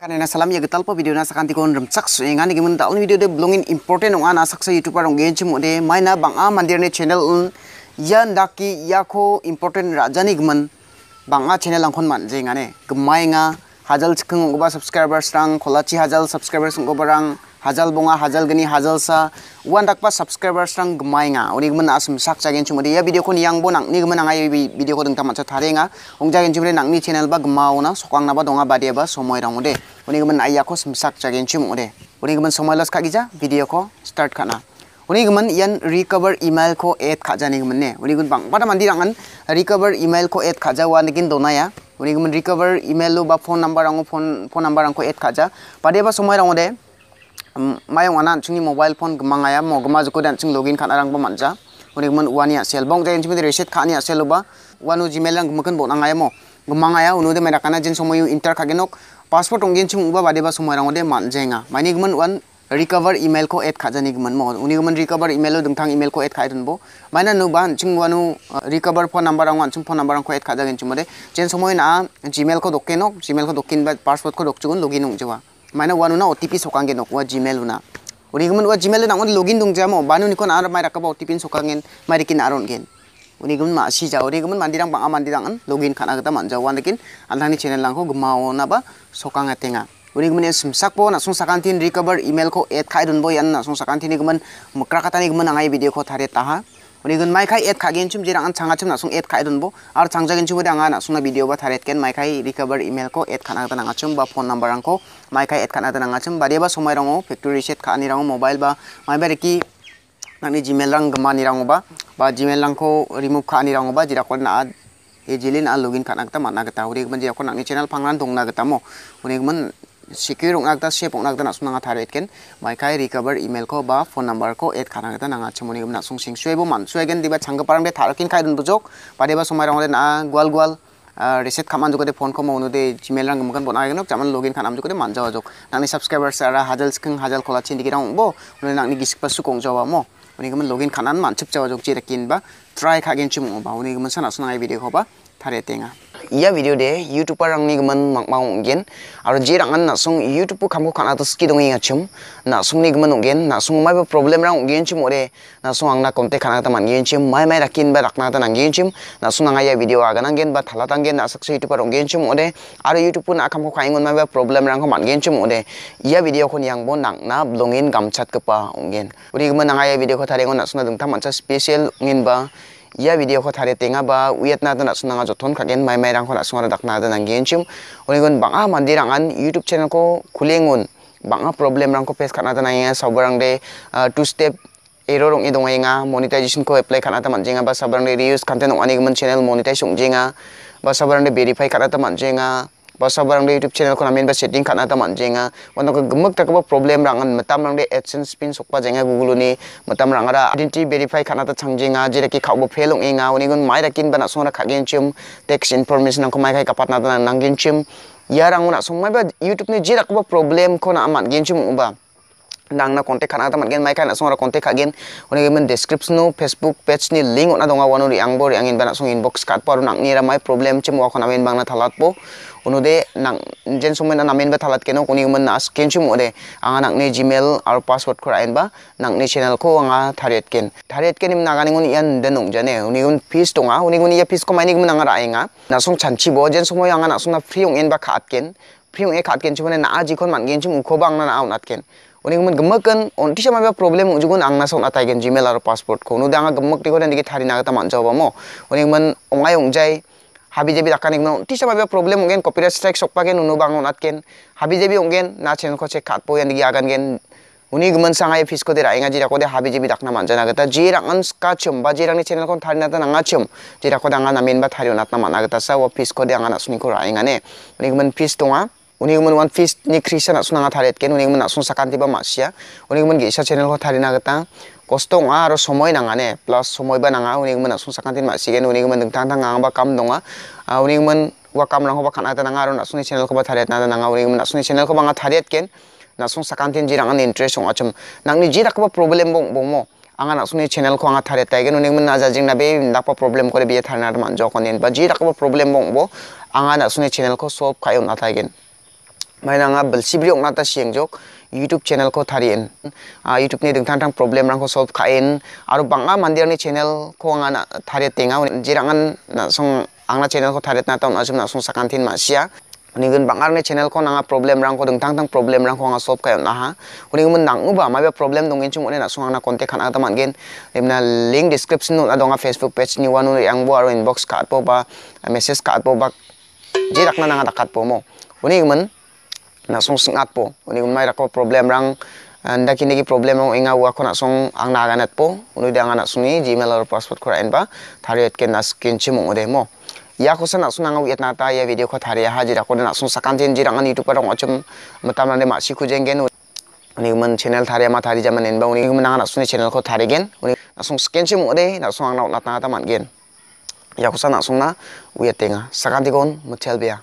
kanena salam y a gital po video na sakanti kon r e m sak su engani gi mun t a l video de blongin important ong ana saksa youtuber ong genchi mu de maina bang a mandir ne channel un ya ndaki ya ko important rajani gman bang a channel ang kon man je ngane gmai e nga hajal chkung ngoba subscribers rang k o l a c h i hajal subscribers ngoba rang हाजल बोंगा हाजल गनी हाजल सा वन रखपा सब्सक्राइबर संग गमाएंगा आसम सक जागें चुमरी ये वीडियो को नियंग बो नंगनी भी वीडियो को दंता मच्छा थारेंगा उन जागें चुमरी नंगनी चैनल बा गमाओ ना सोकांग बा दोंगा रंग उन्हें उन्हें गमन आया सक जागें चुमरे उन्हें गमन सोमोय लस का गिजा वीडियो को स्टार्ट करना उन्हें गमन यन रिकवर ईमेल को एड खा जाने गमन ने मानी गमन बंग बट रिकवर ईमेल को एड खा जाओ वाने किन दोना रिकवर ईमेल लो फोन नंबर अंगो फोन फोन नंबर अंगो एड खा जा पढ़े बस समय रंगों दे mayang wana chungni mobile phone gmangaya mogma joko dan chung login khana rang ba manja unik man wani asel bong jain chimi reset khani asel ba wanu gmail rang mukun bon angaya mo gmangaya unu de mera kana jin somoyu enter khagenok passport ओंगेन chung uba bade ba sumai rangode man jenga maini gman wan recover email ko add khajani gman mo uni gman recover email lo dungthang email ko add khai dunbo maina nu ban chung wanu recover phone number ang chung phone number ang ko add khajagen chumode chen somoi na gmail ko dokken nok gmail ko dokkin ba password ko dokchugun login ung jawa mana wanu na OTP sokangen nok wa Gmail una. Uni gumun wa Gmail na ngon login dong jamo, banu ni kon arap mai rakap OTP sokangen mai rikin aron gen. Uni gumun ma si jau, uni gumun mandi dang bang amandi dang an login kan agata man jau wan rikin, anani channel langko gumau na ba sokang atenga. Uni gumun esum sakpo na sung sakantin recover email ko et kai dun boyan na sung sakantin ni gumun mukrakatan ni angai video ko tare taha oni gun mai khai et khagen chum jirang an changa chum na sung et khai dun bo ar changja gen chum na video ba tharet ken mai khai recover email ko et khana ta nga chum ba phone number ang ko mai khai et khana ta nga chum ba de somai rango factory set khani rango mobile ba mai ba ki nangni gmail rang gmani rango ba ba gmail rang ko remove khani rango ba jira ko na ejilin a login khana ta manna ga ta uri ban jira ko nangni channel phangran dongna ga ta mo oni secure ongak da shape ongak da na sunga thare etken maikai recover email ko ba phone number ko et khana da nanga chumuni gumna sung sing swebo man swegen diba changga parang de tharkin khai dun bujok pade ba somai rangole na gwal gwal reset khaman jukode phone ko maunu de gmail rang mkan bona agenok chaman login khanam jukode man jawa jok nangni subscribers ara hajal skeng hajal khola chin dikira bo unni nangni gisik pa su kong jawa mo unni gumna login khanan man chup jawa jok jira kin ba try khagen chum ba unni gumna sana sunga video ko ba thare tenga iya video de YouTube orang ni geman mak mau mungkin aro je rangan na sung YouTube kamu kan atau ski dong ingat cum na sung ni geman mungkin na sung mai problem rang mungkin cum ore na sung ang na kontak kan teman mungkin cum mai mai rakin ba rakna ata mungkin cum na sung ang ya video agan nangin ba thalat angin na sak YouTube orang mungkin cum ore aro YouTube pun akam ko kaingon mai problem rang ko mungkin cum ore iya video kon yang bon nang na blongin gamchat kepa mungkin uri geman ang ya video ko tarengon na sung na dungtam anca special ngin ba ia video ko tari tenga ba uyat na dana sunanga joton kagen mai mai rang ko na sungara dakna dana gen chum onigun banga mandir angan youtube channel ko kulengun a problem rang ko face kana dana ya sabarang de uh, two step error ong idong nga monetization ko apply kana ta manjenga ba sabarang de reuse content ong ani channel monetization jenga ba sabarang de verify kana ta manjenga basa barang de youtube channel của khona menba setting khana ta man jenga nó có gmuk ta có problem anh, an matam rang de adsense pin sokpa jenga google này, ni matam rang ra identity verify khana ta chang jenga jira ki khawbo felong enga oni gun mai ra kin bana sona khagen chum, text information ang ko mai khai kapat na chum, giờ chim yarang una songmai ba youtube này chỉ jira có problem anh amat chum chim uba nangna kontak, khana taman gen maika na songra contact khagen one gen description no facebook page ni link ona donga wanu ri angin bana song inbox kat paru nang ni ramai problem chim wa khana men bangna thalat po uno de nang jen song men namen ba thalat keno koni men as ken chim ode anga nang ni gmail ar password khora en ba nang ni channel ko anga thariet ken thariet ken im nagani ngun yan de nong jane uni gun fees tonga uni gun ya fees ko mai ni gun anga ra enga na song chanchi bo jen song anga na song na free ong en ba khat ken free ong e khat ken chim na a ji khon man gen chim ko bang na out nat ken उन्हें gemekan, गम्मक tisha mabia problem ujugun ang nasong जुगुन gmail सोन आता है जीमेल और पासपोर्ट को उन्हें दांगा गम्मक टिको ने थारी नागता मान जाओ बमो उन्हें मन ओंगाय ओंगजाय habi jabi akan ikno tisha mabia problem ugen, copyright strike sok gen unu bangun atken habi jabi ongen na chen ko che khat poyan gi agan gen uni gman sangai fis ko de rainga jira ko de habi jabi dakna manjana gata jira ang ska chum ba jira ni channel kon tari nata nanga chum jira kode danga namin ba tharion atna managata sa wo fis ko de anga nasuni ko rainga ne uni gman fis tonga unikman wan fis ni krisa na sunanga tharet ken unikman na sunsa kanti ba masia unikman ge isa channel ho tharina gata kosto nga aro nanga ne plus somoi ba nanga unikman nak sunsa kanti masia ken unikman deng tang tang ba kam donga ah, unikman wa kam lang ho ba kanata nanga aro nak suni channel ko ba tharet nada nanga unikman na suni channel ko ba nga tharet ken nak sunsa ni jirang an interest ong achum nangni jirak ba problem bong bong mo anga nak suni channel ko anga thare taigen uning mun naja na be ndak pa problem kore biye tharnar man jokon en ba ji rakba problem bong bo anga nak suni channel ko solve kayon na taigen mainanga bel sibri nata ta jok youtube channel ko tarien, a youtube ni deng tang problem rang ko solve kain aru bangga mandir ni channel ko anga thare tenga jirangan na song angna channel ko tarien na ta asum song sakantin ma sia bangar ni channel ko nanga problem rang ko dingtang tang problem rang ko anga solve kayon na ha nang uba ba mabe problem dongin chung na song angna contact kan ata mangen emna link description nu adonga facebook page ni wanu yang bo inbox ka po ba message ka po ba jirakna nanga takat po mo unigun nasung sengat po uni umai rako problem rang anda eh, kini ki problem ang inga wa kona song ang na ganat po uni dia anak sungi. gmail or passport kora enba et ken as kin chimu ode mo ya ko sana suna ngau nata ta ya video ko thari ha jira ko na sung sakan jin jirang ani youtube rong achum matam ne ma si jengen uni man channel thari ma thari jaman enba uni man na suni channel ko thari gen uni na sung skin chimu ode na sung ang na ta ta man gen ya ko sana sung na sakan tikon mutel bia